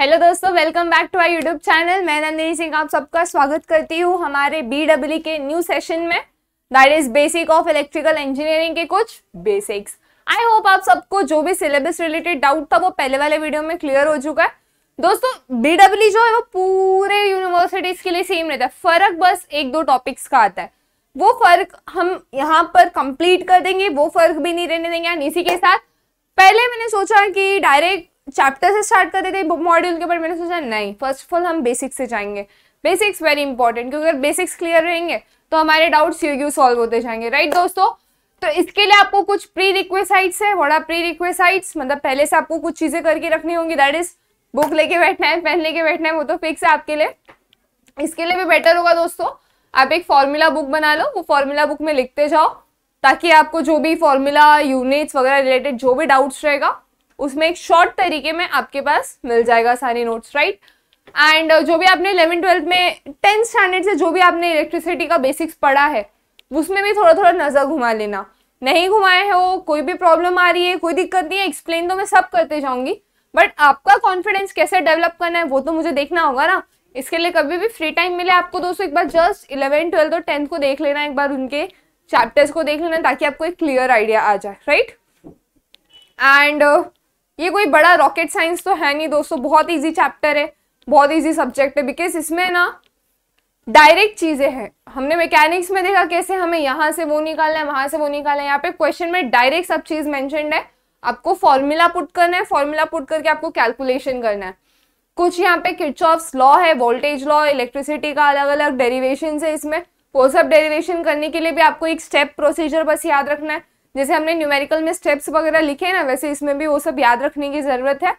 Hello दोस्तों welcome back to I YouTube channel मैं नंदिनी सिंह आप सबका स्वागत करती हूँ हमारे बी डब्ल्यू के न्यू सेशन में that is basic of electrical engineering के कुछ बेसिक्स आई होप आप सबको जो भी सिलेबस रिलेटेड डाउट था वो पहले वाले वीडियो में क्लियर हो चुका है दोस्तों बी डब्ल्यू जो है वो पूरे यूनिवर्सिटीज के लिए सेम रहता है फर्क बस एक दो टॉपिक्स का आता है वो फर्क हम यहाँ पर कंप्लीट कर देंगे वो फर्क भी नहीं रहने देंगे इसी के साथ पहले मैंने सोचा कि डायरेक्ट चैप्टर से स्टार्ट करते थे मॉड्यूल के ऊपर मैंने सोचा नहीं फर्स्ट ऑफ ऑल हम बेसिक्स से जाएंगे बेसिक्स वेरी इंपॉर्टेंट क्योंकि अगर बेसिक्स क्लियर रहेंगे तो हमारे डाउट्स यू यू सॉल्व होते जाएंगे राइट right, दोस्तों तो इसके लिए आपको कुछ प्री रिक्वेसाइट्स है वोड़ा प्री रिक्वेसाइट्स मतलब पहले से आपको कुछ चीज़ें करके रखनी होंगी दैट इज बुक लेके बैठना है पेन लेके बैठना है वो तो फिक्स है आपके लिए इसके लिए भी बेटर होगा दोस्तों आप एक फॉर्मूला बुक बना लो वो फॉर्मूला बुक में लिखते जाओ ताकि आपको जो भी फॉर्मूला यूनिट्स वगैरह रिलेटेड जो भी डाउट्स रहेगा उसमें एक शॉर्ट तरीके में आपके पास मिल जाएगा सारे नोट्स राइट एंड जो भी आपने इलेवन ट्वेल्थ में टेंथ स्टैंडर्ड से जो भी आपने इलेक्ट्रिसिटी का बेसिक्स पढ़ा है उसमें भी थोड़ा थोड़ा नज़र घुमा लेना नहीं घुमाए हैं वो कोई भी प्रॉब्लम आ रही है कोई दिक्कत नहीं है एक्सप्लेन तो मैं सब करते जाऊंगी बट आपका कॉन्फिडेंस कैसे डेवलप करना है वो तो मुझे देखना होगा ना इसके लिए कभी भी फ्री टाइम मिले आपको दोस्तों एक बार जस्ट इलेवन ट्वेल्थ और टेंथ को देख लेना एक बार उनके चैप्टर्स को देख लेना ताकि आपको एक क्लियर आइडिया आ जाए राइट एंड ये कोई बड़ा रॉकेट साइंस तो है नहीं दोस्तों बहुत ईजी चैप्टर है बहुत ईजी सब्जेक्ट है बिकॉज इसमें ना डायरेक्ट चीज़ें हैं हमने मैकेनिक्स में देखा कैसे हमें यहाँ से वो निकालना है वहां से वो निकालना है यहाँ पे क्वेश्चन में डायरेक्ट सब चीज़ मैंशन है आपको फॉर्मूला पुट करना है फॉर्मूला पुट करके आपको कैलकुलेशन करना है कुछ यहाँ पे किचॉफ्स लॉ है वोल्टेज लॉ इलेक्ट्रिसिटी का अलग अलग डेरिवेशन है इसमें वो सब डेरिवेशन करने के लिए भी आपको एक स्टेप प्रोसीजर बस याद रखना है जैसे हमने न्यूमेरिकल में स्टेप्स वगैरह लिखे हैं ना वैसे इसमें भी वो सब याद रखने की ज़रूरत है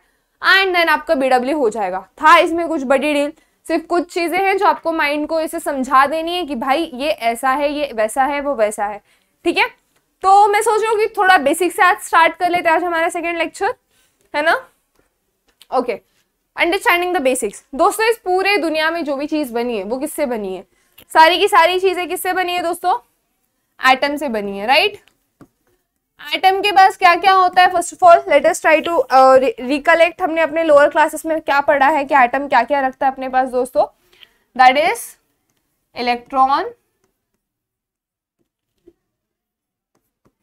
एंड देन आपका बी हो जाएगा था इसमें कुछ बड़ी डील सिर्फ कुछ चीज़ें हैं जो आपको माइंड को इसे समझा देनी है कि भाई ये ऐसा है ये वैसा है वो वैसा है ठीक है तो मैं सोच रही हूँ कि थोड़ा बेसिक से आज स्टार्ट कर लेते हैं आज हमारा सेकेंड लेक्चर है ना ओके अंडरस्टैंडिंग द बेसिक्स दोस्तों इस पूरे दुनिया में जो भी चीज़ बनी है वो किससे बनी है सारी की सारी चीज़ें किससे बनी है दोस्तों एटम से बनी है राइट एटम के पास क्या क्या होता है first of all latest try to recollect हमने अपने लोअर क्लासेस में क्या पढ़ा है कि एटम क्या क्या रखता है अपने पास दोस्तों that is electron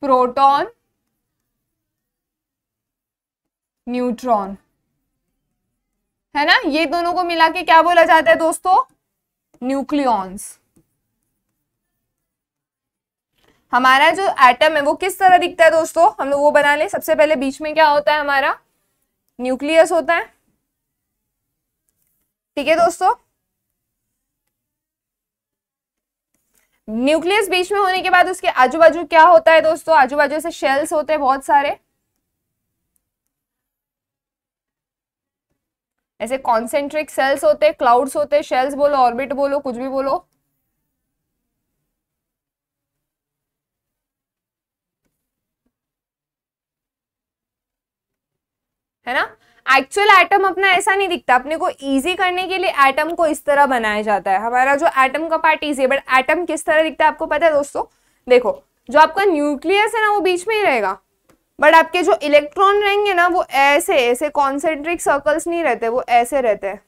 proton neutron है ना ये दोनों को मिला के क्या बोला जाता है दोस्तों न्यूक्लियॉन्स हमारा जो एटम है वो किस तरह दिखता है दोस्तों हम लोग वो बना ले सबसे पहले बीच में क्या होता है हमारा न्यूक्लियस होता है ठीक है दोस्तों न्यूक्लियस बीच में होने के बाद उसके आजू बाजू क्या होता है दोस्तों आजू बाजू से शेल्स होते हैं बहुत सारे ऐसे कॉन्सेंट्रिक सेल्स होते हैं क्लाउड्स होते हैं शेल्स बोलो ऑर्बिट बोलो कुछ भी बोलो है ना एक्चुअल एटम अपना ऐसा नहीं दिखता अपने को इजी करने के लिए एटम को इस तरह बनाया जाता है हमारा जो एटम का पार्ट इजी है बट एटम किस तरह दिखता है आपको पता है दोस्तों देखो जो आपका न्यूक्लियस है ना वो बीच में ही रहेगा बट आपके जो इलेक्ट्रॉन रहेंगे ना वो ऐसे ऐसे कॉन्सेंट्रिक सर्कल्स नहीं रहते वो ऐसे रहते हैं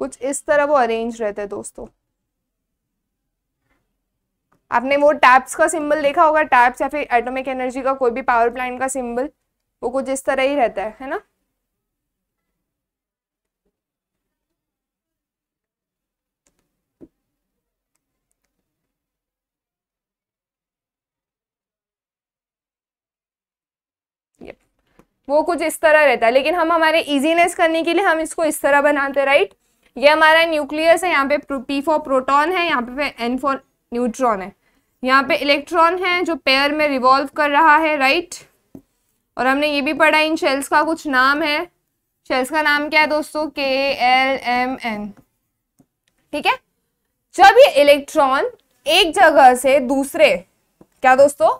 कुछ इस तरह वो अरेंज रहते हैं दोस्तों आपने वो टैप्स का सिंबल देखा होगा टैप्स या फिर एटॉमिक एनर्जी का कोई भी पावर प्लांट का सिंबल वो कुछ इस तरह ही रहता है है ना वो कुछ इस तरह रहता है लेकिन हम हमारे इजीनेस करने के लिए हम इसको इस तरह बनाते राइट ये हमारा न्यूक्लियस है यहाँ पे पी फॉर प्रोटॉन है यहाँ पे एन फॉर न्यूट्रॉन है यहाँ पे इलेक्ट्रॉन है जो पेयर में रिवॉल्व कर रहा है राइट और हमने ये भी पढ़ा इन शेल्स का कुछ नाम है शेल्स का नाम क्या है दोस्तों के एल एम एन ठीक है जब ये इलेक्ट्रॉन एक जगह से दूसरे क्या दोस्तों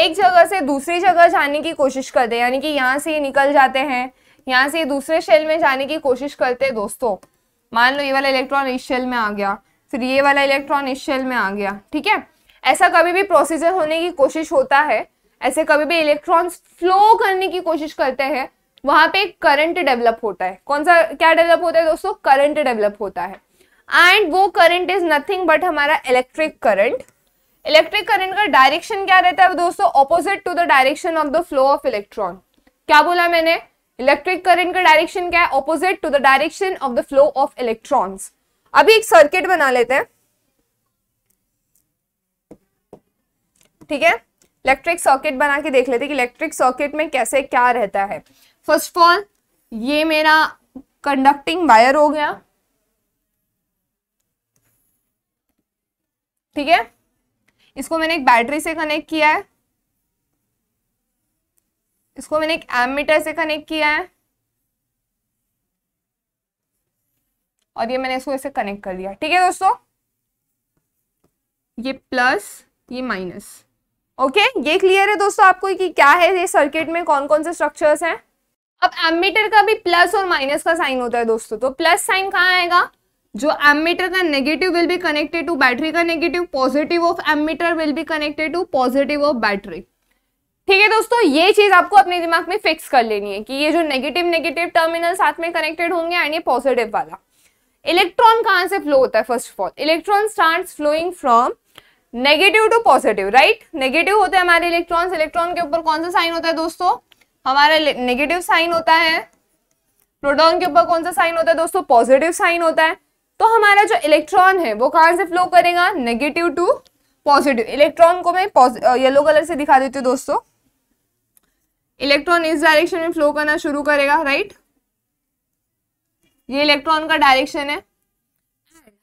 एक जगह से दूसरी जगह जाने की कोशिश करते हैं यानी कि यहाँ से ये निकल जाते हैं यहाँ से दूसरे शेल में जाने की कोशिश करते हैं दोस्तों मान लो ये वाला इलेक्ट्रॉन इस शेल में आ गया फिर ये वाला इलेक्ट्रॉन इस शेल में आ गया ठीक है ऐसा कभी भी प्रोसीजर होने की कोशिश होता है ऐसे कभी भी इलेक्ट्रॉन्स फ्लो करने की कोशिश करते हैं वहां पे एक करंट डेवलप होता है कौन सा क्या डेवलप होता है दोस्तों करंट डेवलप होता है एंड वो करंट इज नथिंग बट हमारा इलेक्ट्रिक करंट इलेक्ट्रिक करंट का डायरेक्शन क्या रहता है दोस्तों opposite to the direction of the flow of electron क्या बोला मैंने इलेक्ट्रिक करंट का डायरेक्शन क्या है opposite to the direction of the flow of electrons अभी एक सर्किट बना लेते हैं ठीक है इलेक्ट्रिक सर्किट बना के देख लेते हैं कि इलेक्ट्रिक सर्किट में कैसे क्या रहता है फर्स्ट ऑफ ऑल ये मेरा कंडक्टिंग वायर हो गया ठीक है इसको मैंने एक बैटरी से कनेक्ट किया है इसको मैंने एक एमीटर से कनेक्ट किया है और ये मैंने इसको ऐसे कनेक्ट कर दिया ठीक है दोस्तों ये प्लस ये माइनस ओके ये क्लियर है दोस्तों आपको कि क्या है ये सर्किट में कौन कौन से स्ट्रक्चर्स हैं अब एमीटर का भी प्लस और माइनस का साइन होता है दोस्तों तो प्लस साइन कहाँ आएगा जो एमीटर का negative will be connected to battery का negative positive of ammeter will be connected to positive of battery ठीक है दोस्तों ये चीज आपको अपने दिमाग में फिक्स कर लेनी है कि ये जो नेगेटिव नेगेटिव टर्मिनल साथ में कनेक्टेड होंगे एंड ये पॉजिटिव वाला इलेक्ट्रॉन कहाँ से फ्लो होता है first of all electron start flowing from negative to positive right negative होते हैं हमारे इलेक्ट्रॉन इलेक्ट्रॉन के ऊपर कौन सा साइन होता है दोस्तों हमारा नेगेटिव साइन होता है प्रोटॉन के ऊपर कौन सा साइन होता है दोस्तों पॉजिटिव साइन होता है तो हमारा जो इलेक्ट्रॉन है वो कहां से फ्लो करेगा नेगेटिव टू पॉजिटिव इलेक्ट्रॉन को मैं येलो कलर से दिखा देती हूँ दोस्तों इलेक्ट्रॉन इस डायरेक्शन में फ्लो करना शुरू करेगा राइट ये इलेक्ट्रॉन का डायरेक्शन है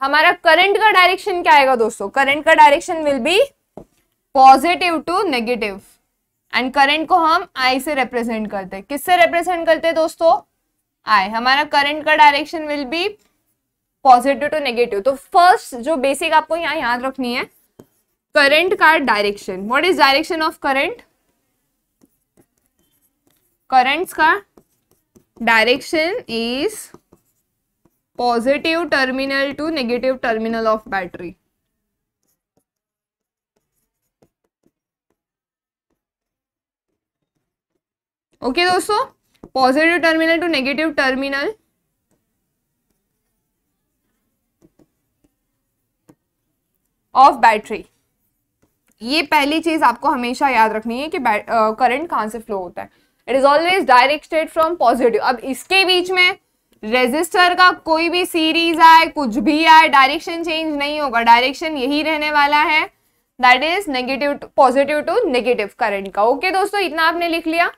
हमारा करंट का डायरेक्शन क्या आएगा दोस्तों करंट का direction will be positive to negative and current को हम आई से रिप्रेजेंट करते हैं किससे रिप्रेजेंट करते हैं दोस्तों आई हमारा करंट का direction will be positive to negative तो फर्स्ट जो बेसिक आपको यहाँ याद रखनी है करंट का direction what is direction of current currents का direction is positive terminal to negative terminal of battery okay दोस्तों positive terminal to negative terminal of battery ये पहली चीज आपको हमेशा याद रखनी है कि करंट कहां से फ्लो होता है it is always directed from positive अब इसके बीच में रेजिस्टर का कोई भी सीरीज आए कुछ भी आए डायरेक्शन चेंज नहीं होगा डायरेक्शन यही रहने वाला है that is negative positive to negative current का ओके okay, दोस्तों इतना आपने लिख लिया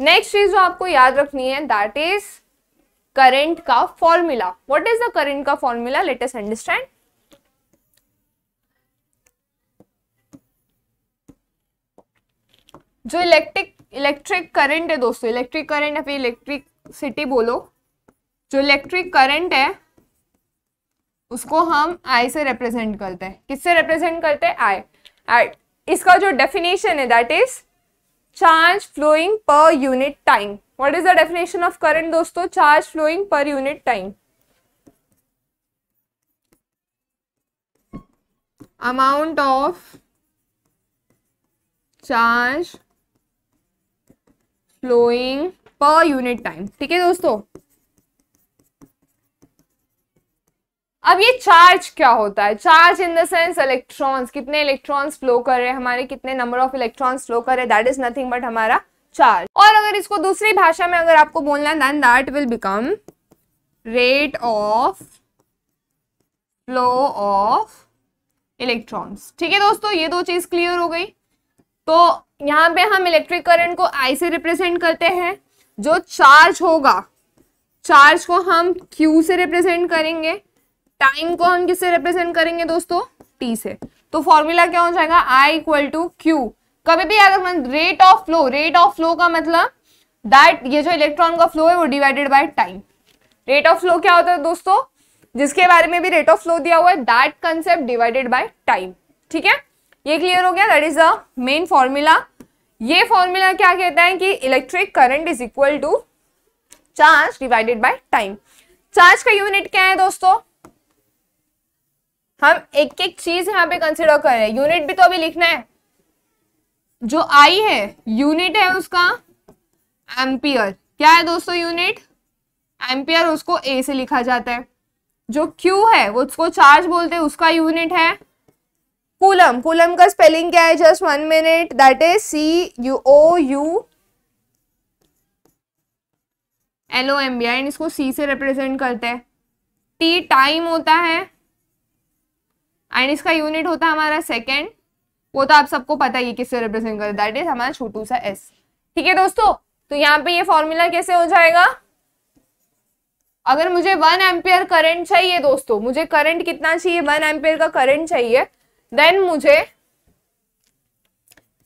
नेक्स्ट चीज जो आपको याद रखनी है दैट इज करंट का formula what is the current का फॉर्मूला लेट अस अंडरस्टैंड जो इलेक्ट्रिक इलेक्ट्रिक करंट है दोस्तों इलेक्ट्रिक करंट या फिर इलेक्ट्रिक सिटी बोलो जो इलेक्ट्रिक करंट है उसको हम आई से रिप्रेजेंट करते हैं किससे रिप्रेजेंट करते हैं आई एट इसका जो डेफिनेशन है that is charge flowing per unit time what is the definition of current दोस्तों charge flowing per unit time amount of charge flowing per unit time ठीक है दोस्तों अब ये चार्ज क्या होता है charge in the sense electrons कितने इलेक्ट्रॉन्स फ्लो कर रहे हैं हमारे कितने नंबर ऑफ इलेक्ट्रॉन्स फ्लो कर रहे हैं दैट इज नथिंग बट हमारा चार्ज और अगर इसको दूसरी भाषा में अगर आपको बोलना है then that will become rate of flow of electrons ठीक है दोस्तों ये दो चीज क्लियर हो गई तो यहाँ पे हम इलेक्ट्रिक करंट को आई से रिप्रेजेंट करते हैं जो चार्ज होगा चार्ज को हम क्यू से रिप्रेजेंट करेंगे टाइम को हम किससे रिप्रेजेंट करेंगे दोस्तों टी से तो फॉर्मूला क्या हो जाएगा आई इक्वल टू क्यू कभी भी अगर rate of flow rate of flow का मतलब दैट ये जो इलेक्ट्रॉन का फ्लो है वो divided by time rate of flow क्या होता है दोस्तों जिसके बारे में भी रेट ऑफ फ्लो दिया हुआ है that concept divided by time ठीक है ये क्लियर हो गया that is a main formula ये फॉर्मूला क्या कहता है कि electric current is equal to charge divided by time charge का यूनिट क्या है दोस्तों हम एक एक चीज यहाँ पे कंसिडर कर रहे हैं यूनिट भी तो अभी लिखना है जो आई है यूनिट है उसका एम्पियर क्या है दोस्तों यूनिट एम्पियर उसको ए से लिखा जाता है जो क्यू है वो उसको चार्ज बोलते हैं उसका यूनिट है कूलम कूलम का स्पेलिंग क्या है just one minute that is C O U L O M B बी एंड इसको सी से रिप्रेजेंट करते हैं टी टाइम होता है एंड इसका यूनिट होता है हमारा सेकेंड वो तो आप सबको पता ही किससे रिप्रेजेंट करते दैट इज हमारा छोटू सा एस ठीक है दोस्तों तो यहाँ पे ये फॉर्मूला कैसे हो जाएगा अगर मुझे वन एम्पियर करंट चाहिए दोस्तों मुझे करंट कितना चाहिए वन एम्पियर का करंट चाहिए देन मुझे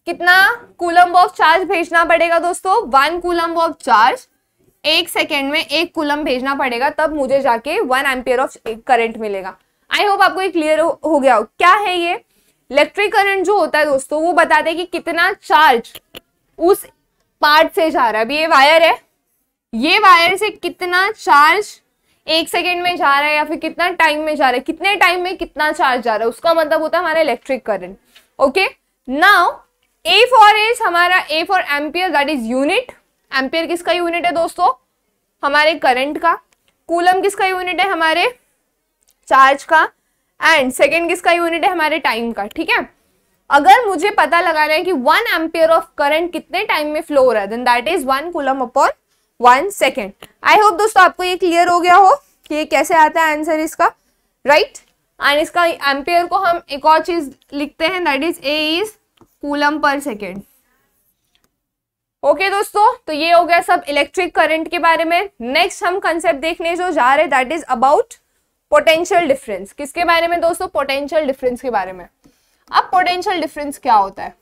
कितना कूलम ऑफ चार्ज भेजना पड़ेगा दोस्तों वन कूलम ऑफ चार्ज एक सेकेंड में एक कूलम भेजना पड़ेगा तब मुझे जाके वन एम्पियर ऑफ करंट मिलेगा आई होप आपको ये क्लियर हो, गया हो क्या है ये इलेक्ट्रिक करंट जो होता है दोस्तों वो बताते हैं कि कितना चार्ज उस पार्ट से जा रहा है अभी ये वायर है ये वायर से कितना चार्ज एक सेकेंड में जा रहा है या फिर कितना टाइम में जा रहा है कितने टाइम में कितना चार्ज जा रहा है उसका मतलब होता है हमारा electric current okay now A for is हमारा A for ampere that is unit ampere किसका यूनिट है दोस्तों हमारे करंट का कूलम किसका यूनिट है हमारे चार्ज का एंड सेकेंड किसका यूनिट है हमारे टाइम का ठीक है अगर मुझे पता लगाना है कि वन एम्पियर ऑफ करंट कितने टाइम में फ्लो हो रहा है then that is one coulomb upon one second I hope दोस्तों आपको ये क्लियर हो गया हो कि ये कैसे आता है आंसर इसका राइट एंड इसका एम्पेयर को हम एक और चीज लिखते हैं that is A is coulomb per second okay दोस्तों तो ये हो गया सब इलेक्ट्रिक करंट के बारे में नेक्स्ट हम कंसेप्ट देखने जो जा रहे that is about potential difference किसके बारे में दोस्तों पोटेंशियल डिफरेंस के बारे में अब पोटेंशियल डिफरेंस क्या होता है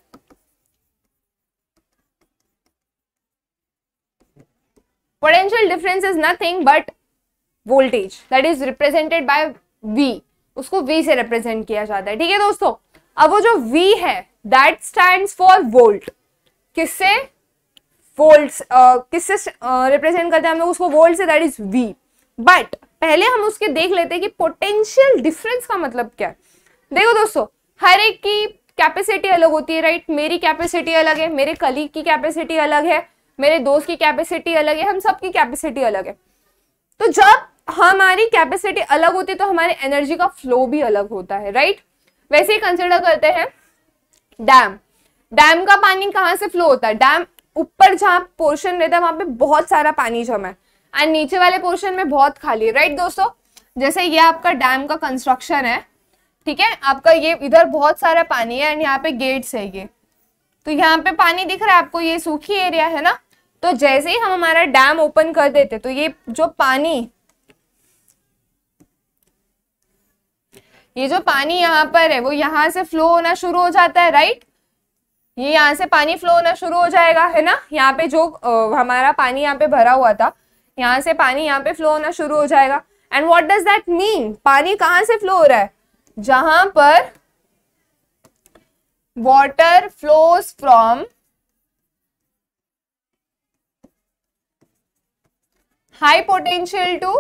potential difference is nothing but voltage that is represented by V उसको वी से रिप्रेजेंट किया जाता है ठीक है दोस्तों अब वो जो वी है दैट स्टैंड फॉर वोल्ट किससे वोल्ट किससे रिप्रेजेंट करते हैं हम लोग उसको वोल्ट से दैट इज वी बट पहले हम उसके देख लेते हैं कि पोटेंशियल डिफरेंस का मतलब क्या है देखो दोस्तों हर एक की कैपेसिटी अलग होती है राइट right? मेरी कैपेसिटी अलग है मेरे कलीग की कैपेसिटी अलग है मेरे दोस्त की कैपेसिटी अलग है हम सबकी कैपेसिटी अलग है तो जब हमारी कैपेसिटी अलग होती है तो हमारे एनर्जी का फ्लो भी अलग होता है राइट वैसे ही कंसिडर करते हैं डैम डैम का पानी कहाँ से फ्लो होता है डैम ऊपर जहाँ पोर्शन रहता है वहां पे बहुत सारा पानी जमा है एंड नीचे वाले पोर्शन में बहुत खाली है राइट दोस्तों जैसे ये आपका डैम का कंस्ट्रक्शन है ठीक है आपका ये इधर बहुत सारा पानी है एंड यहाँ पे गेट्स है ये तो यहाँ पे पानी दिख रहा है आपको ये सूखी एरिया है ना तो जैसे ही हम हमारा डैम ओपन कर देते तो ये जो पानी ये जो पानी यहाँ पर है वो यहाँ से फ्लो होना शुरू हो जाता है राइट ये यहाँ से पानी फ्लो होना शुरू हो जाएगा है ना यहाँ पे जो आ, हमारा पानी यहाँ पे भरा हुआ था यहाँ से पानी यहाँ पे फ्लो होना शुरू हो जाएगा and what does that mean पानी कहाँ से फ्लो हो रहा है जहां पर water flows from high potential to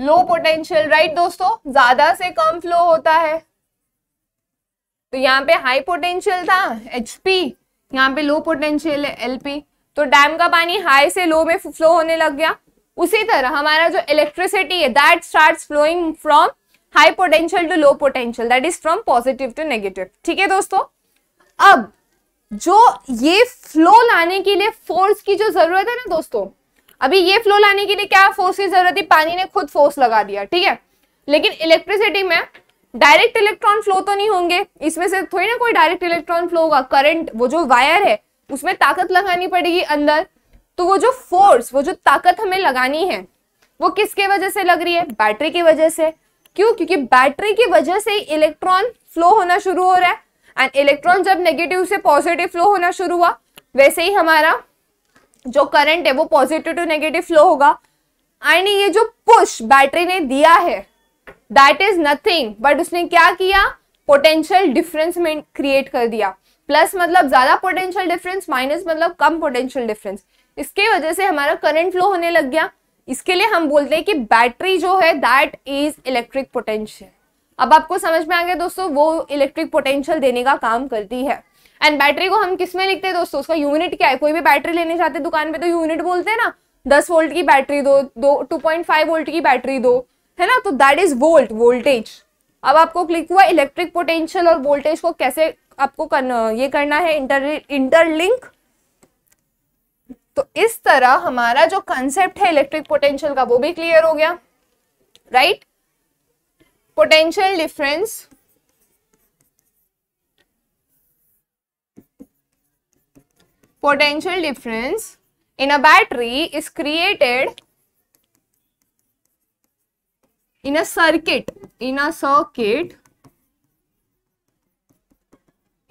low potential right दोस्तों ज्यादा से कम फ्लो होता है तो यहाँ पे हाई पोटेंशियल था एच पी यहाँ पे लो पोटेंशियल है एल पी तो डैम का पानी हाई से लो में फ्लो होने लग गया उसी तरह हमारा जो इलेक्ट्रिसिटी है that start flowing from high potential to low potential that is from positive to negative ठीक है दोस्तों अब जो ये फ्लो लाने के लिए फोर्स की जो जरूरत है ना दोस्तों अभी ये फ्लो लाने के लिए क्या फोर्स की जरूरत है पानी ने खुद फोर्स लगा दिया ठीक है लेकिन इलेक्ट्रिसिटी में डायरेक्ट इलेक्ट्रॉन फ्लो तो नहीं होंगे इसमें से थोड़ी ना कोई डायरेक्ट इलेक्ट्रॉन फ्लो होगा करंट वो जो वायर है उसमें ताकत लगानी पड़ेगी अंदर तो वो जो फोर्स वो जो ताकत हमें लगानी है वो किसके वजह से लग रही है बैटरी की वजह से क्यों क्योंकि बैटरी की वजह से इलेक्ट्रॉन फ्लो होना शुरू हो रहा है एंड इलेक्ट्रॉन जब नेगेटिव से पॉजिटिव फ्लो होना शुरू हुआ वैसे ही हमारा जो करंट है वो पॉजिटिव टू नेगेटिव फ्लो होगा एंड ये जो पुश बैटरी ने दिया है दैट इज नथिंग बट उसने क्या किया पोटेंशियल डिफरेंस में क्रिएट कर दिया प्लस मतलब ज्यादा पोटेंशियल डिफरेंस माइनस मतलब कम पोटेंशियल डिफरेंस इसके वजह से हमारा करंट फ्लो होने लग गया इसके लिए हम बोलते हैं कि बैटरी जो है दैट इज इलेक्ट्रिक पोटेंशियल अब आपको समझ में आ गया दोस्तों वो इलेक्ट्रिक पोटेंशियल देने का काम करती है एंड बैटरी को हम किस में लिखते हैं दोस्तों उसका यूनिट क्या है कोई भी बैटरी लेने जाते दुकान पे तो यूनिट बोलते हैं ना दस वोल्ट की बैटरी दो दो टू पॉइंट फाइव वोल्ट की बैटरी दो है ना तो दैट इज वोल्ट वोल्टेज अब आपको क्लिक हुआ इलेक्ट्रिक पोटेंशियल और वोल्टेज को कैसे आपको करना, ये करना है इंटर इंटरलिंक तो इस तरह हमारा जो कंसेप्ट है इलेक्ट्रिक पोटेंशियल का वो भी क्लियर हो गया right potential difference potential difference in a battery is created in a circuit in a circuit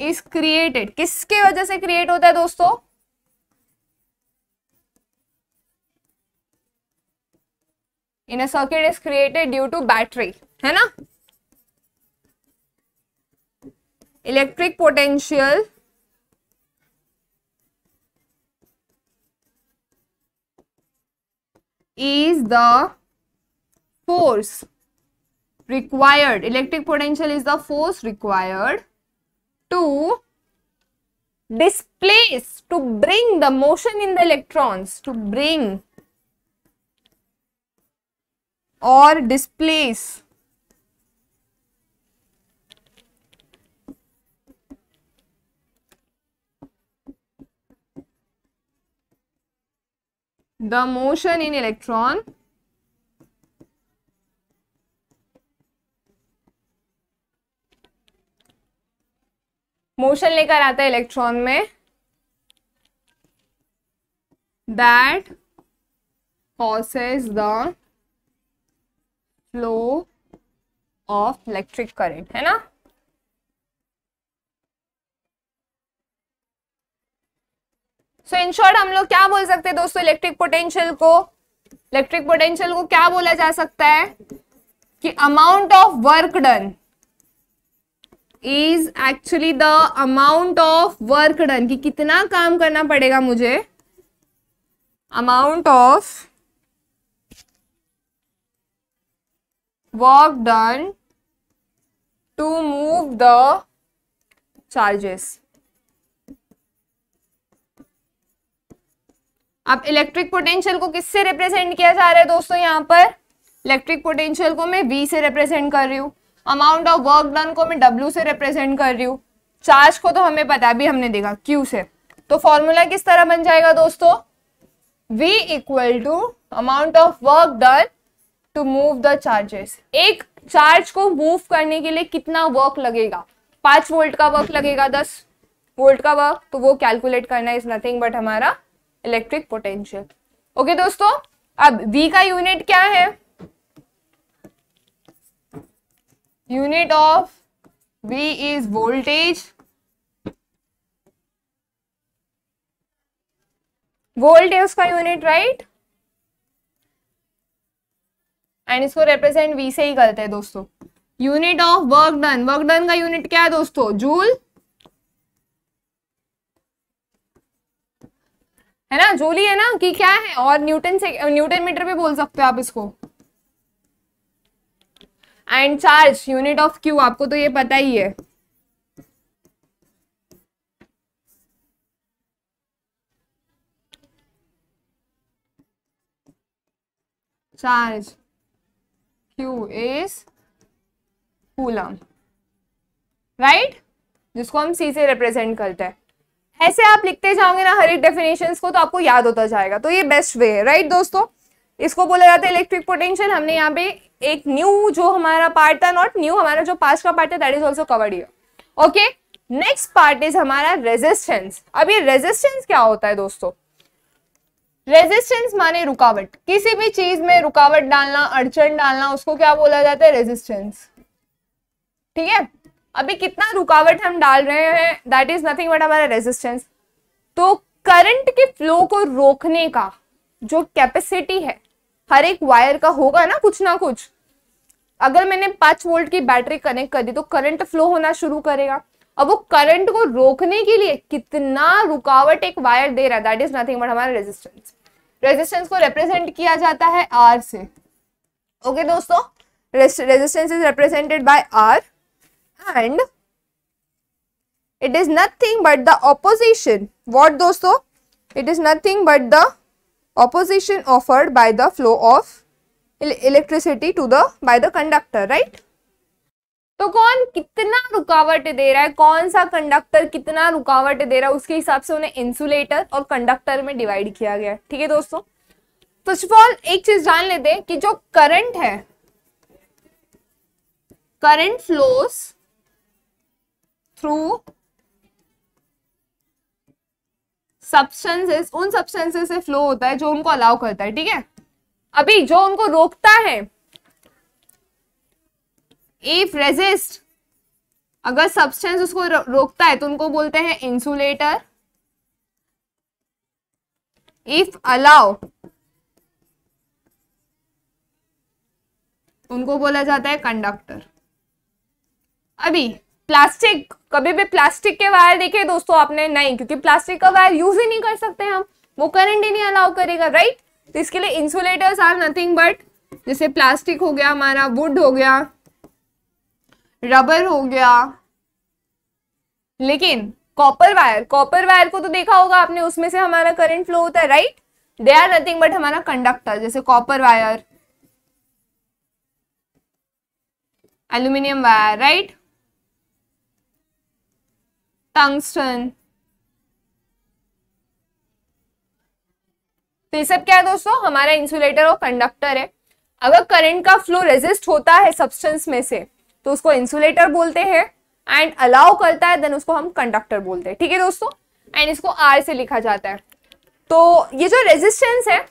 is created किसके वजह से क्रिएट होता है दोस्तों in a circuit is created due to battery है ना electric potential is the force required electric potential is the force required to displace to bring the motion in the electrons to bring और displace the motion in electron motion लेकर आता है electron में that causes the flow of electric current है ना सो in short हम लोग क्या बोल सकते हैं दोस्तों इलेक्ट्रिक पोटेंशियल को इलेक्ट्रिक पोटेंशियल को क्या बोला जा सकता है कि amount of work done is actually the amount of work done कि कितना काम करना पड़ेगा मुझे amount of work done to move the charges अब इलेक्ट्रिक पोटेंशियल को किससे रिप्रेजेंट किया जा रहा है दोस्तों यहाँ पर इलेक्ट्रिक पोटेंशियल को मैं वी से रिप्रेजेंट कर रही हूँ अमाउंट ऑफ वर्क डन को मैं डब्ल्यू से रिप्रेजेंट कर रही हूँ चार्ज को तो हमें पता भी हमने देखा क्यू से तो फॉर्मूला किस तरह बन जाएगा दोस्तों v equal to amount of work done to move the charges एक चार्ज को मूव करने के लिए कितना वर्क लगेगा पांच वोल्ट का वर्क लगेगा दस वोल्ट का वर्क तो वो कैलकुलेट करना इज नथिंग बट हमारा इलेक्ट्रिक पोटेंशियल ओके दोस्तों अब वी का यूनिट क्या है unit of V is voltage volt है उसका यूनिट राइट एंड इसको रिप्रेजेंट वी से ही करते हैं दोस्तों unit of work done work done का यूनिट क्या है दोस्तों जूल है ना जूली है ना कि क्या है और न्यूटन से न्यूटन मीटर भी बोल सकते हो आप इसको and charge unit of Q आपको तो ये पता ही है charge Q is coulomb right जिसको हम सी से रिप्रेजेंट करते हैं ऐसे आप लिखते जाओगे ना हर एक डेफिनेशन को तो आपको याद होता जाएगा तो ये बेस्ट वे है राइट दोस्तों इसको बोला जाता है इलेक्ट्रिक पोटेंशियल हमने यहाँ पे एक न्यू जो हमारा पार्ट था नॉट न्यू हमारा जो पास्ट का पार्ट है that is also covered here okay next part is हमारा रेजिस्टेंस अब ये रेजिस्टेंस क्या होता है दोस्तों रेजिस्टेंस माने रुकावट किसी भी चीज में रुकावट डालना अड़चन डालना उसको क्या बोला जाता है रेजिस्टेंस ठीक है अभी कितना रुकावट हम डाल रहे हैं दैट इज नथिंग बट हमारा रेजिस्टेंस तो करंट के फ्लो को रोकने का जो कैपेसिटी है हर एक वायर का होगा ना कुछ ना कुछ अगर मैंने पांच वोल्ट की बैटरी कनेक्ट कर दी तो करंट फ्लो होना शुरू करेगा अब वो करंट को रोकने के लिए कितना रुकावट एक वायर दे रहा है दैट इज नथिंग बट हमारा रेजिस्टेंस रेजिस्टेंस को रिप्रेजेंट किया जाता है आर से ओके okay, दोस्तों resistance is represented by R and it is nothing but the opposition what दोस्तों it is nothing but the opposition offered by the flow of electricity to the by the conductor right तो कौन कितना रुकावट दे रहा है कौन सा conductor कितना रुकावट दे रहा है उसके हिसाब से उन्हें इंसुलेटर और कंडक्टर में डिवाइड किया गया ठीक है दोस्तों फर्स्ट ऑफ ऑल एक चीज जान लेते हैं कि जो करंट है करंट फ्लोस थ्रू सब्सटेंसेस उन सब्सटेंसेस से फ्लो होता है जो उनको अलाउ करता है ठीक है अभी जो उनको रोकता है इफ रेजिस्ट अगर सब्सटेंस उसको रोकता है तो उनको बोलते हैं इंसुलेटर इफ अलाउ उनको बोला जाता है कंडक्टर अभी प्लास्टिक कभी भी प्लास्टिक के वायर देखे दोस्तों आपने नहीं क्योंकि प्लास्टिक का वायर यूज ही नहीं कर सकते हम वो करंट ही नहीं अलाउ करेगा राइट तो इसके लिए इंसुलेटर्स आर नथिंग बट जैसे प्लास्टिक हो गया हमारा वुड हो गया रबर हो गया लेकिन कॉपर वायर कॉपर वायर को तो देखा होगा आपने उसमें से हमारा करंट फ्लो होता है right they are nothing but हमारा कंडक्टर जैसे copper wire aluminium wire right tungsten तो ये सब क्या है दोस्तों हमारा इंसुलेटर और कंडक्टर है अगर करंट का फ्लो रेजिस्ट होता है सब्सटेंस में से तो उसको इंसुलेटर बोलते हैं एंड अलाउ करता है देन उसको हम कंडक्टर बोलते हैं ठीक है दोस्तों एंड इसको आर से लिखा जाता है तो ये जो रेजिस्टेंस है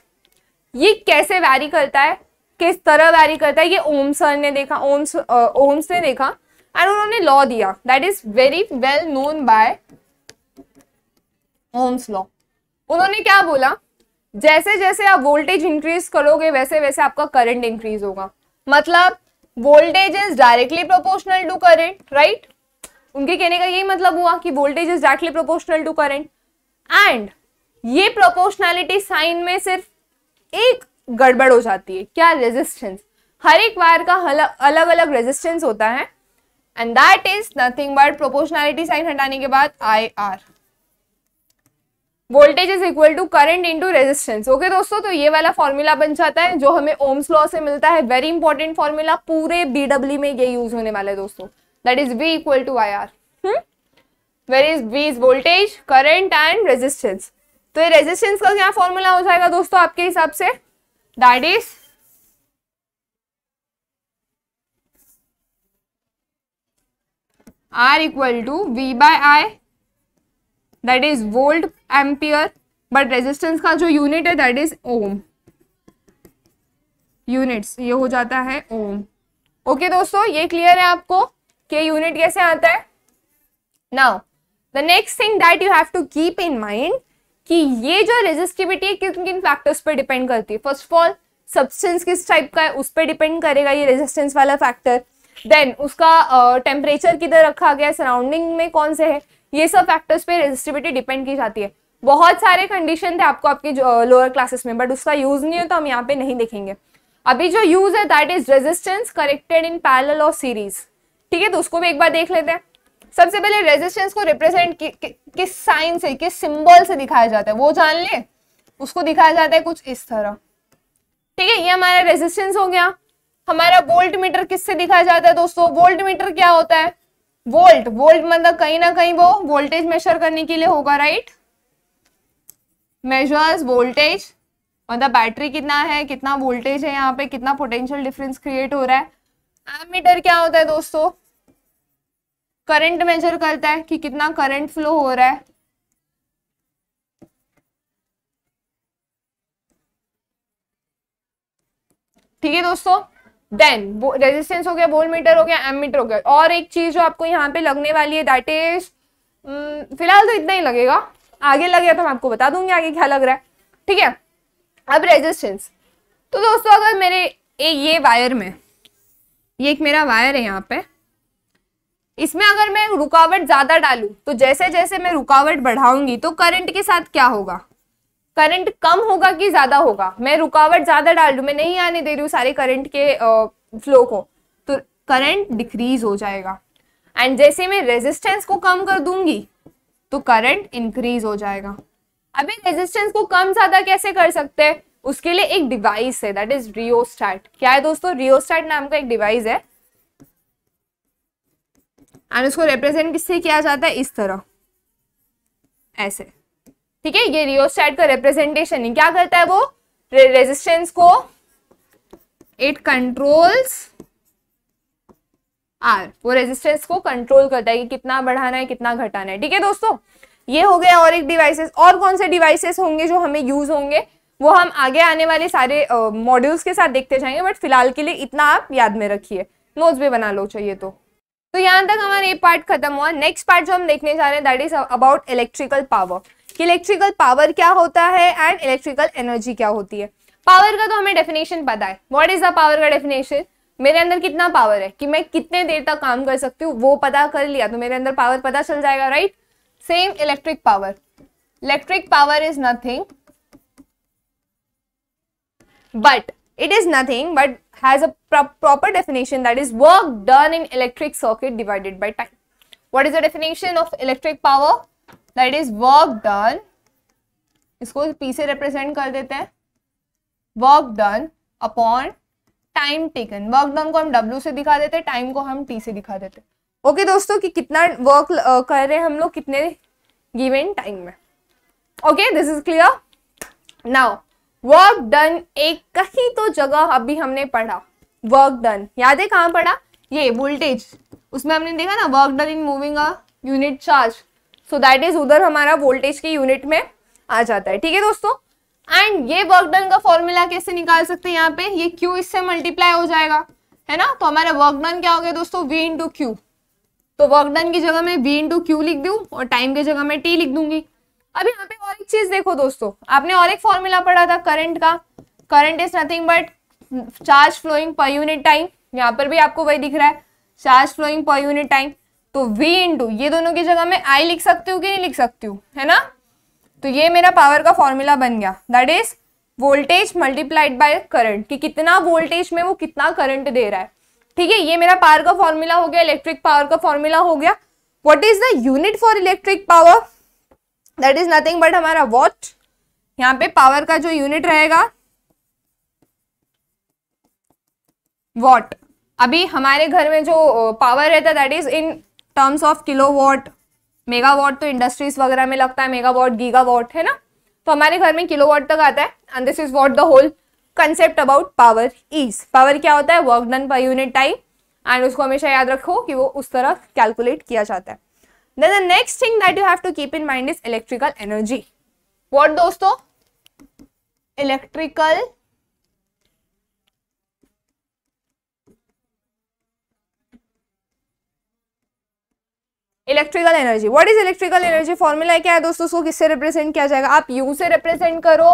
ये कैसे वैरी करता है किस तरह वैरी करता है ये ओम सर ने देखा ओम्स ओम्स ने देखा एंड उन्होंने लॉ दिया that is very well known by Ohm's law उन्होंने क्या बोला जैसे जैसे आप वोल्टेज इंक्रीज करोगे वैसे वैसे आपका करंट इंक्रीज होगा मतलब voltage is directly proportional to current right उनके कहने का यही मतलब हुआ कि voltage is directly proportional to current and ये प्रोपोर्शनैलिटी साइन में सिर्फ एक गड़बड़ हो जाती है क्या रेजिस्टेंस हर एक वायर का अलग अलग रेजिस्टेंस होता है and that is nothing but proportionality sign हटाने के बाद I R voltage is equal to current into resistance okay दोस्तों तो ये वाला फॉर्मूला बन जाता है जो हमें ओम्स लॉ से मिलता है वेरी इंपॉर्टेंट फॉर्मूला पूरे बीडब्ल्यू में ये यूज होने वाला है दोस्तों that is V equal to I R where is V is voltage current and resistance तो ये रेजिस्टेंस का क्या फॉर्मूला हो जाएगा दोस्तों आपके हिसाब से that is R equal to V by I that is volt ampere but resistance का जो यूनिट है दैट इज ओम यूनिट्स ये हो जाता है ओम ओके okay, दोस्तों ये क्लियर है आपको कि यूनिट कैसे आता है now the next thing that you have to keep in mind कि ये जो रेजिस्टिविटी है किन किन फैक्टर्स पर डिपेंड करती है फर्स्ट ऑफ ऑल सब्सटेंस किस टाइप का है उस पर डिपेंड करेगा ये रेजिस्टेंस वाला फैक्टर देन उसका टेम्परेचर uh, किधर रखा गया सराउंडिंग में कौन से है ये सब फैक्टर्स पे रेजिस्टिविटी डिपेंड की जाती है बहुत सारे कंडीशन थे आपको आपकी लोअर क्लासेस में बट उसका यूज नहीं है तो हम यहाँ पे नहीं देखेंगे अभी जो यूज है that is resistance corrected in parallel और सीरीज ठीक है तो उसको भी एक बार देख लेते हैं सबसे पहले रेजिस्टेंस को रिप्रेजेंट कि, कि, किस साइन से किस सिंबल से दिखाया जाता है वो जान ले उसको दिखाया जाता है कुछ इस तरह ठीक है ये हमारा रेजिस्टेंस हो गया हमारा वोल्ट मीटर किससे दिखा जाता है दोस्तों वोल्ट मीटर क्या होता है वोल्ट वोल्ट मतलब कहीं ना कहीं वो वोल्टेज मेजर करने के लिए होगा राइट मेजर्स वोल्टेज मतलब बैटरी कितना है कितना वोल्टेज है यहाँ पे कितना पोटेंशियल डिफरेंस क्रिएट हो रहा है एमीटर क्या होता है दोस्तों करंट मेजर करता है कि कितना करंट फ्लो हो रहा है ठीक है दोस्तों देन रेजिस्टेंस हो गया बोल मीटर हो गया एम मीटर हो गया और एक चीज जो आपको यहाँ पे लगने वाली है दैट इज mm, फिलहाल तो इतना ही लगेगा आगे लगेगा तो मैं आपको बता दूंगी आगे क्या लग रहा है ठीक है अब रेजिस्टेंस तो दोस्तों अगर मेरे ए, ये वायर में ये एक मेरा वायर है यहाँ पे इसमें अगर मैं रुकावट ज्यादा डालू तो जैसे जैसे मैं रुकावट बढ़ाऊंगी तो करंट के साथ क्या होगा करंट कम होगा कि ज़्यादा होगा मैं रुकावट ज़्यादा डाल दू मैं नहीं आने दे रही हूँ सारे करंट के फ्लो को तो करंट डिक्रीज हो जाएगा एंड जैसे मैं रेजिस्टेंस को कम कर दूंगी तो करंट इंक्रीज हो जाएगा अभी रेजिस्टेंस को कम ज़्यादा कैसे कर सकते हैं उसके लिए एक डिवाइस है दैट इज रियोस्टैट क्या है दोस्तों रियोस्टैट नाम का एक डिवाइस है एंड उसको रिप्रेजेंट किससे किया जाता है इस तरह ऐसे ठीक है ये रियोस्टैट का रिप्रेजेंटेशन है क्या करता है वो रेजिस्टेंस को इट कंट्रोल्स आर वो रेजिस्टेंस को कंट्रोल करता है कि कितना बढ़ाना है कितना घटाना है ठीक है दोस्तों ये हो गया और एक डिवाइसेस और कौन से डिवाइसेस होंगे जो हमें यूज होंगे वो हम आगे आने वाले सारे मॉड्यूल्स uh, के साथ देखते जाएंगे बट फिलहाल के लिए इतना आप याद में रखिए नोट्स भी बना लो चाहिए तो तो यहाँ तक हमारा ये पार्ट खत्म हुआ नेक्स्ट पार्ट जो हम देखने जा रहे हैं that is about electrical power कि इलेक्ट्रिकल पावर क्या होता है एंड इलेक्ट्रिकल एनर्जी क्या होती है पावर का तो हमें डेफिनेशन पता है व्हाट इज द पावर का डेफिनेशन मेरे अंदर कितना पावर है कि मैं कितने देर तक काम कर सकती हूँ वो पता कर लिया तो मेरे अंदर पावर पता चल जाएगा right same electric power electric power is nothing but it is nothing but has a proper definition that is work done in electric circuit divided by time what is the definition of electric power that is work done इसको P से represent कर देते हैं work done upon time taken work done को हम W से दिखा देते हैं टाइम को हम टी से दिखा देते हैं ओके okay, दोस्तों कि कितना वर्क कर रहे हैं हम लोग कितने गिवेन टाइम में okay this is clear now work done एक कहीं तो जगह अभी हमने पढ़ा वर्क डन याद है कहाँ पढ़ा ये वोल्टेज उसमें हमने देखा ना work done in moving a unit charge so that is उधर हमारा वोल्टेज के यूनिट में आ जाता है ठीक है दोस्तों एंड ये वर्क डन का फॉर्मूला कैसे निकाल सकते हैं यहाँ पे ये क्यू इससे मल्टीप्लाई हो जाएगा है ना तो हमारा वर्क डन क्या हो गया दोस्तों वी इंटू क्यू तो वर्क डन की जगह मैं वी इंटू क्यू लिख दू और टाइम की जगह मैं टी लिख दूंगी अब यहाँ पे और एक चीज देखो दोस्तों आपने और एक फॉर्मूला पढ़ा था करंट का current is nothing but charge flowing per unit time यहाँ पर भी आपको वही दिख रहा है charge flowing per unit time तो v इंटू ये दोनों की जगह मैं आई लिख सकती हूँ कि नहीं लिख सकती हूँ है ना तो ये मेरा पावर का फॉर्मूला बन गया that is voltage multiplied by current कि कितना वोल्टेज में वो कितना करंट दे रहा है ठीक है ये मेरा पावर का फॉर्मूला हो गया इलेक्ट्रिक पावर का फॉर्मूला हो गया what is the unit for electric power that is nothing but हमारा वॉट यहाँ पे पावर का जो यूनिट रहेगा वॉट अभी हमारे घर में जो पावर रहता है that is in terms of kilowatt megawatt तो इंडस्ट्रीज वगैरह में लगता है मेगावाट गीगावाट है ना तो हमारे घर में किलोवाट तक आता है and this is what the whole concept about power is power क्या होता है work done per unit time and उसको हमेशा याद रखो कि वो उस तरह कैलकुलेट किया जाता है then the next thing that you have to keep in mind is electrical energy what दोस्तों electrical electrical energy what is electrical energy formula क्या है दोस्तों उसको किससे रिप्रेजेंट किया जाएगा आप यू से रिप्रेजेंट करो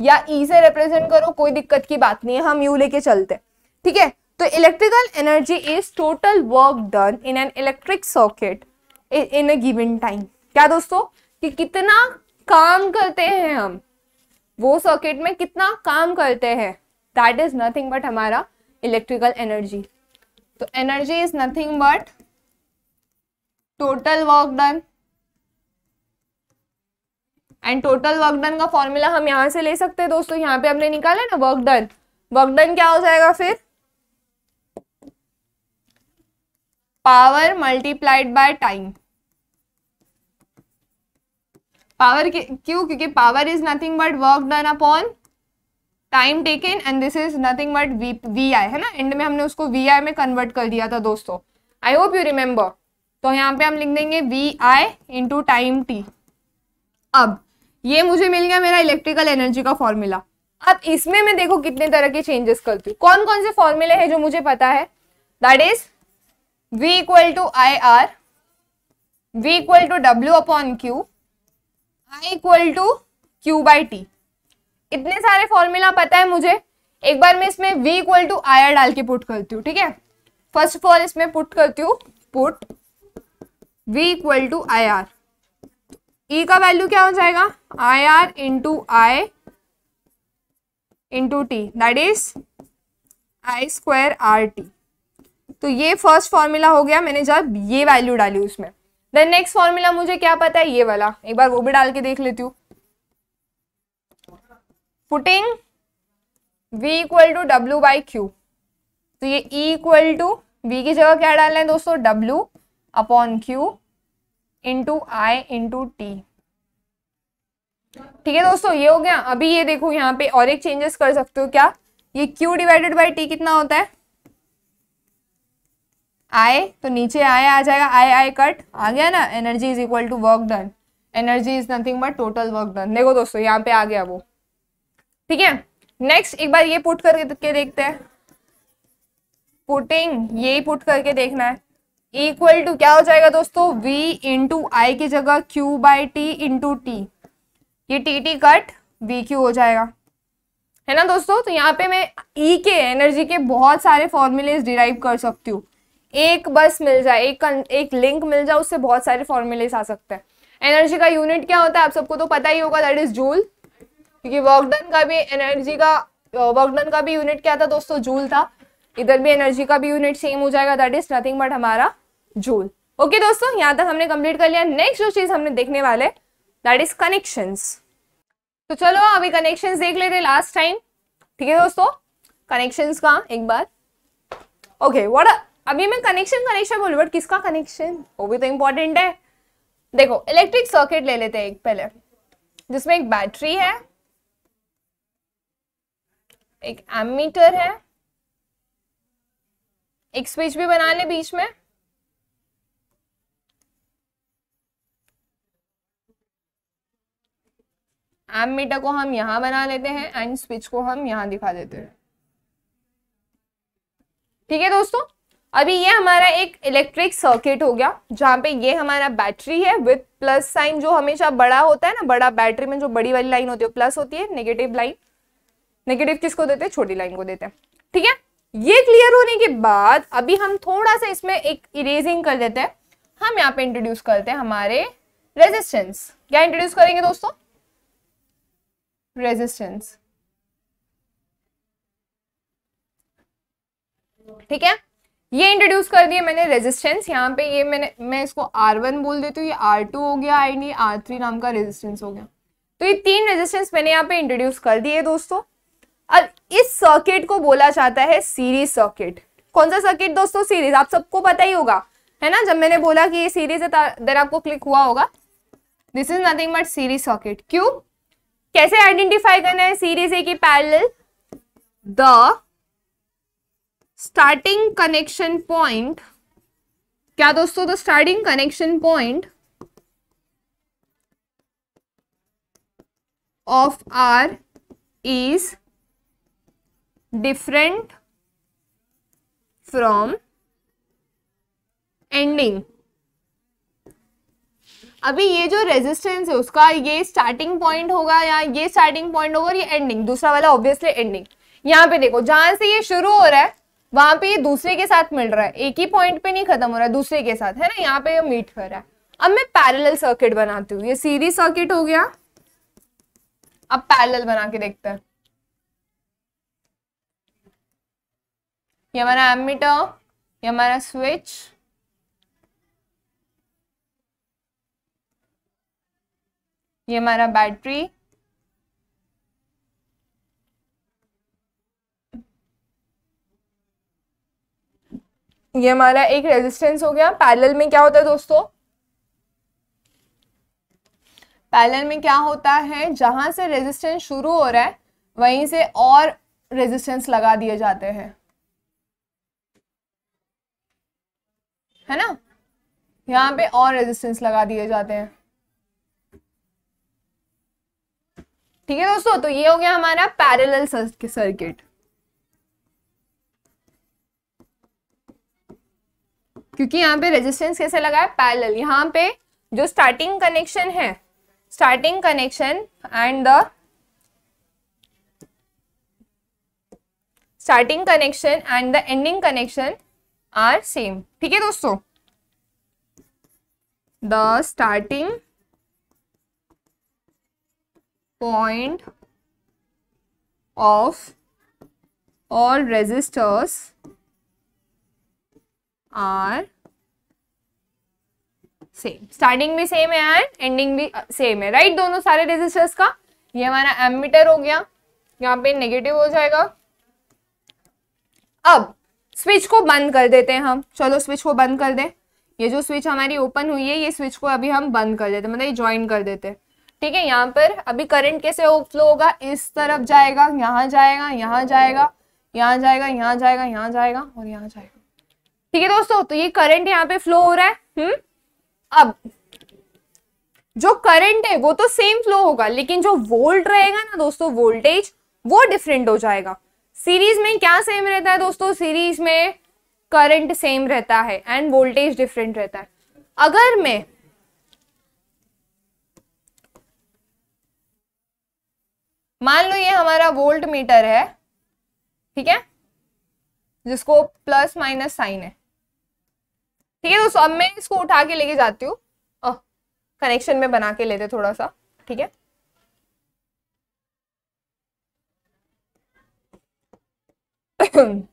या ई e से रिप्रेजेंट करो कोई दिक्कत की बात नहीं है हम यू लेके चलते ठीक है तो electrical energy is total work done in an electric circuit in a given time क्या दोस्तों कि कितना काम करते हैं हम वो सर्किट में कितना काम करते हैं दैट इज नथिंग बट हमारा इलेक्ट्रिकल एनर्जी तो energy is nothing but total work done and total work done का फॉर्मूला हम यहाँ से ले सकते हैं दोस्तों यहाँ पे हमने निकाला ना वर्क डन वर्क डन क्या हो जाएगा फिर power multiplied by time power क्यों क्योंकि power is nothing but work done upon time taken and this is nothing but V V I है ना एंड में हमने उसको वी आई में कन्वर्ट कर दिया था दोस्तों आई होप यू रिमेम्बर तो यहाँ पे हम लिख देंगे V I into time T अब ये मुझे मिल गया मेरा इलेक्ट्रिकल एनर्जी का फॉर्मूला अब इसमें मैं देखो कितने तरह के चेंजेस करती हूँ कौन कौन से फॉर्मूले हैं जो मुझे पता है that is v equal to I R V equal to W upon Q I equal to Q by T इतने सारे फॉर्मूला पता है मुझे एक बार मैं इसमें v equal to I R डाल के पुट करती हूँ ठीक है फर्स्ट ऑफ ऑल इसमें पुट करती हूँ put V equal to I R E का वैल्यू क्या हो जाएगा I R into I into T that is I square R T तो ये फर्स्ट फॉर्मूला हो गया मैंने जब ये वैल्यू डाली उसमें देन नेक्स्ट फॉर्मूला मुझे क्या पता है ये वाला एक बार वो भी डाल के देख लेती हूँ putting v equal to W by Q तो ये e इक्वल टू v की जगह क्या डालना है दोस्तों w upon Q into I into T ठीक है दोस्तों ये हो गया अभी ये देखो यहाँ पे और एक चेंजेस कर सकते हो क्या ये क्यू डिवाइडेड बाई टी कितना होता है आए तो नीचे आए आ जाएगा आए आए कट आ गया ना energy is equal to work done energy is nothing but total work done देखो दोस्तों यहाँ पे आ गया वो ठीक है नेक्स्ट एक बार ये पुट करके देखते हैं पुटिंग ये पुट करके देखना है इक्वल टू क्या हो जाएगा दोस्तों v इंटू आई की जगह q by T into T ये T T cut V Q हो जाएगा है ना दोस्तों तो यहाँ पे मैं e के एनर्जी के बहुत सारे फॉर्मूलेज डिराइव कर सकती हूँ एक बस मिल जाए एक एक लिंक मिल जाए उससे बहुत सारे फॉर्मूलेज आ सकते हैं एनर्जी का यूनिट क्या होता है आप सबको तो पता ही होगा दैट इज जूल क्योंकि वर्कडन का भी एनर्जी का वर्कडन का भी यूनिट क्या था दोस्तों जूल था इधर भी एनर्जी का भी यूनिट सेम हो जाएगा दैट इज नथिंग बट हमारा जूल ओके दोस्तों यहां तक हमने कंप्लीट कर लिया नेक्स्ट जो चीज हमने देखने वाले दैट इज कनेक्शन तो चलो अभी कनेक्शन देख लेते लास्ट टाइम ठीक है दोस्तों कनेक्शन का एक बार ओके वॉट अभी मैं कनेक्शन कनेक्शन बोलू बट किसका कनेक्शन वो भी तो इम्पोर्टेंट है देखो इलेक्ट्रिक सर्किट ले लेते हैं एक पहले जिसमें एक बैटरी है एक एमीटर है एक स्विच भी बना ले बीच में एम मीटर को हम यहाँ बना लेते हैं एंड स्विच को हम यहाँ दिखा देते हैं ठीक है दोस्तों अभी ये हमारा एक इलेक्ट्रिक सर्किट हो गया जहाँ पे ये हमारा बैटरी है विथ प्लस साइन जो हमेशा बड़ा होता है ना बड़ा बैटरी में जो बड़ी वाली लाइन होती है प्लस होती है नेगेटिव लाइन नेगेटिव किसको देते हैं छोटी लाइन को देते हैं ठीक है ये क्लियर होने के बाद अभी हम थोड़ा सा इसमें एक इरेजिंग कर देते हैं हम यहाँ पे इंट्रोड्यूस करते हैं हमारे रेजिस्टेंस क्या इंट्रोड्यूस करेंगे दोस्तों रेजिस्टेंस ठीक है ये इंट्रोड्यूस कर दिया मैंने रेजिस्टेंस यहाँ पे ये मैंने मैं इसको आर वन बोल देती हूँ ये आर टू हो गया एंड ये आर थ्री नाम का रेजिस्टेंस हो गया तो ये तीन रेजिस्टेंस मैंने यहाँ पे इंट्रोड्यूस कर दिए दोस्तों अब इस सर्किट को बोला जाता है सीरीज सर्किट कौन सा सर्किट दोस्तों सीरीज आप सबको पता ही होगा है ना जब मैंने बोला कि ये सीरीज है तो आपको क्लिक हुआ होगा this is nothing but series circuit क्यों कैसे आइडेंटिफाई करना है सीरीज ए की parallel the starting connection point क्या दोस्तों the starting connection point of R is different from ending अभी ये जो रेजिस्टेंस है उसका ये स्टार्टिंग पॉइंट होगा या ये स्टार्टिंग पॉइंट होगा और ये एंडिंग दूसरा वाला ऑब्वियसली एंडिंग यहाँ पे देखो जहां से ये शुरू हो रहा है वहां पे ये दूसरे के साथ मिल रहा है एक ही पॉइंट पे नहीं खत्म हो रहा है दूसरे के साथ है ना यहाँ पे ये मीट कर रहा है अब मैं पैरेलल सर्किट बनाती हूँ ये सीरीज सर्किट हो गया अब पैरेलल बना के देखते हैं ये हमारा एमिटर ये हमारा स्विच ये हमारा बैटरी ये हमारा एक रेजिस्टेंस हो गया पैरेलल में क्या होता है दोस्तों पैरेलल में क्या होता है जहां से रेजिस्टेंस शुरू हो रहा है वहीं से और रेजिस्टेंस लगा दिए जाते हैं है ना यहाँ पे और रेजिस्टेंस लगा दिए जाते हैं ठीक है दोस्तों तो ये हो गया हमारा पैरेलल सर्किट क्योंकि यहाँ पे रेजिस्टेंस कैसे लगा है पैरेलल यहाँ पे जो स्टार्टिंग कनेक्शन है starting connection and the starting connection and the ending connection are same ठीक है दोस्तों the starting point of all resistors are same starting भी सेम है एंड एंडिंग भी सेम uh, है राइट right? दोनों सारे रेजिस्टर्स का ये हमारा एमीटर हो गया यहाँ पे नेगेटिव हो जाएगा अब स्विच को बंद कर देते हैं हम चलो स्विच को बंद कर दें ये जो स्विच हमारी ओपन हुई है ये स्विच को अभी हम बंद कर देते मतलब ये ज्वाइन कर देते हैं ठीक है यहाँ पर अभी करंट कैसे फ्लो होगा इस तरफ जाएगा यहाँ जाएगा यहाँ जाएगा यहाँ जाएगा यहाँ जाएगा यहाँ जाएगा और यहाँ जाएगा ठीक है दोस्तों तो ये करंट यहाँ पे फ्लो हो रहा है हम्म अब जो करंट है वो तो सेम फ्लो होगा लेकिन जो वोल्ट रहेगा ना दोस्तों वोल्टेज वो डिफरेंट हो जाएगा सीरीज में क्या सेम रहता है दोस्तों सीरीज में करंट सेम रहता है एंड वोल्टेज डिफरेंट रहता है अगर मैं मान लो ये हमारा वोल्ट मीटर है ठीक है जिसको प्लस माइनस साइन है ठीक है दोस्तों अब मैं इसको उठा के लेके जाती हूँ कनेक्शन में बना के लेते थोड़ा सा ठीक है ठीक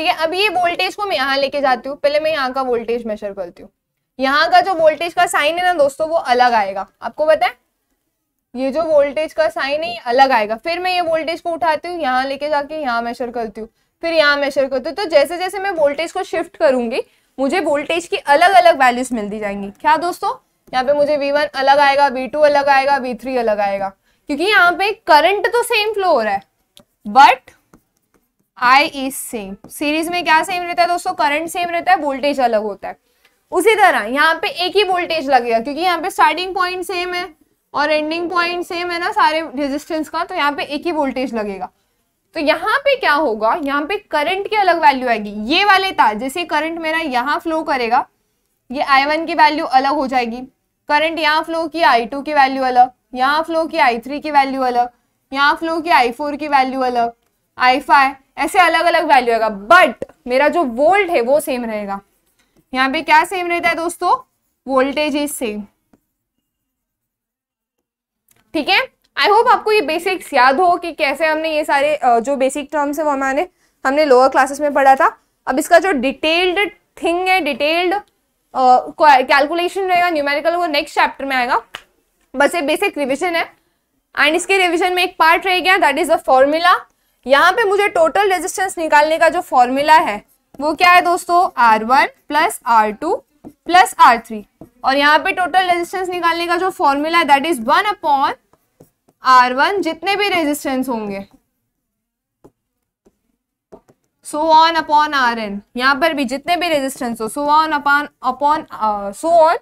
है अब ये वोल्टेज को मैं यहां लेके जाती हूँ पहले मैं यहाँ का वोल्टेज मेजर करती हूँ यहाँ का जो वोल्टेज का साइन है ना दोस्तों वो अलग आएगा आपको बताए ये जो वोल्टेज का साइन है ये अलग आएगा फिर मैं ये वोल्टेज को उठाती हूँ यहाँ लेके जाके यहाँ मेशर करती हूँ फिर यहाँ मेशर करती हूँ तो जैसे जैसे मैं वोल्टेज को शिफ्ट करूंगी मुझे वोल्टेज की अलग अलग वैल्यूज मिल दी जाएंगी क्या दोस्तों यहाँ पे मुझे वन अलग आएगा टू अलग आएगा थ्री अलग आएगा क्योंकि यहाँ पे करंट तो सेम फ्लो हो रहा है but I is same series में क्या सेम रहता है दोस्तों करंट सेम रहता है वोल्टेज अलग होता है उसी तरह यहाँ पे एक ही वोल्टेज लगेगा क्योंकि यहाँ पे स्टार्टिंग पॉइंट सेम है और एंडिंग पॉइंट सेम है ना सारे रेजिस्टेंस का तो यहाँ पे एक ही वोल्टेज लगेगा तो यहाँ पे क्या होगा यहाँ पे करंट की अलग वैल्यू आएगी ये वाले तार जैसे करंट मेरा यहाँ फ्लो करेगा ये आई वन की वैल्यू अलग हो जाएगी करंट यहाँ फ्लो की आई टू की वैल्यू अलग यहाँ फ्लो की आई थ्री की वैल्यू अलग यहाँ फ्लो की आई फोर की वैल्यू अलग आई फाइव ऐसे अलग अलग वैल्यू आएगा बट मेरा जो वोल्ट है वो सेम रहेगा यहाँ पे क्या सेम रहता है दोस्तों वोल्टेज इज सेम ठीक है आई होप आपको ये बेसिक्स याद हो कि कैसे हमने ये सारे जो बेसिक टर्म्स है वो हमारे हमने लोअर क्लासेस में पढ़ा था अब इसका जो डिटेल्ड थिंग है डिटेल्ड कैलकुलेशन रहेगा न्यूमेरिकल वो नेक्स्ट चैप्टर में आएगा बस ये बेसिक रिविजन है एंड इसके रिविजन में एक पार्ट रह गया दैट इज अ फॉर्मूला यहाँ पे मुझे टोटल रेजिस्टेंस निकालने का जो फॉर्मूला है वो क्या है दोस्तों R one plus R two plus R three और यहाँ पे टोटल रेजिस्टेंस निकालने का जो फॉर्मूला है that is one upon R one जितने भी रेजिस्टेंस होंगे so on upon R N यहाँ पर भी जितने भी रेजिस्टेंस हो so on upon upon so on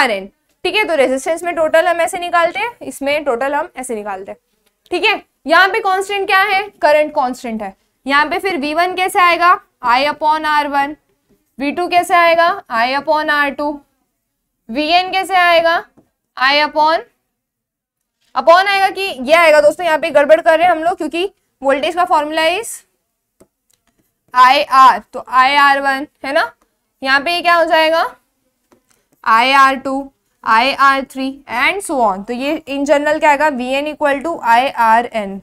R N ठीक है तो रेजिस्टेंस में टोटल हम ऐसे निकालते हैं इसमें टोटल हम ऐसे निकालते हैं ठीक है यहाँ पे कांस्टेंट क्या है करंट कांस्टेंट है यहाँ पे फिर वी वन कैसे आएगा I upon R one V two कैसे आएगा I upon R two V N कैसे आएगा आई अपॉन अपॉन आएगा कि ये आएगा दोस्तों यहाँ पे गड़बड़ कर रहे हैं हम लोग क्योंकि वोल्टेज का फॉर्मूला इस आई आर तो आई आर वन है ना यहाँ पे क्या हो जाएगा I R two I R three and so on तो ये इन जनरल क्या आएगा V N equal to I R N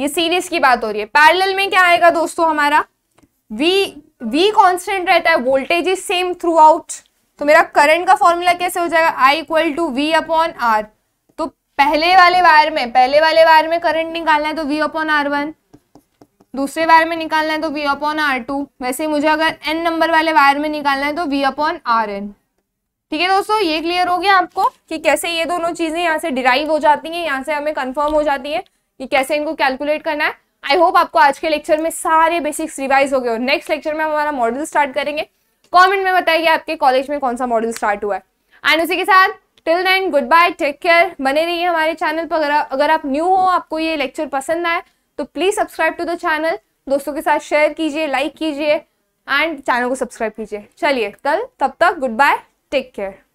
ये सीरीज की बात हो रही है पैरेलल में क्या आएगा दोस्तों हमारा वी वी कांस्टेंट रहता है voltage is same throughout तो मेरा करंट का फॉर्मूला कैसे हो जाएगा I equal to V upon R तो पहले वाले वायर में पहले वाले वायर में करंट निकालना है तो वी अपॉन आर वन दूसरे वायर में निकालना है तो वी अपॉन आर टू वैसे ही मुझे अगर एन नंबर वाले वायर में निकालना है तो वी अपॉन आर एन ठीक है दोस्तों ये क्लियर हो गया आपको कि कैसे ये दोनों चीज़ें यहाँ से डिराइव हो जाती हैं यहाँ से हमें कंफर्म हो जाती है कि कैसे इनको कैलकुलेट करना है आई होप आपको आज के लेक्चर में सारे बेसिक्स रिवाइज हो गए और नेक्स्ट लेक्चर में हमारा मॉडल स्टार्ट करेंगे कमेंट में बताइए आपके कॉलेज में कौन सा मॉडल स्टार्ट हुआ है एंड उसी के साथ till then goodbye take care बने रहिए हमारे चैनल पर अगर अगर आप न्यू हो आपको ये लेक्चर पसंद आए तो please subscribe to the channel दोस्तों के साथ शेयर कीजिए लाइक कीजिए एंड चैनल को सब्सक्राइब कीजिए चलिए कल तब तक गुड बाय टेक केयर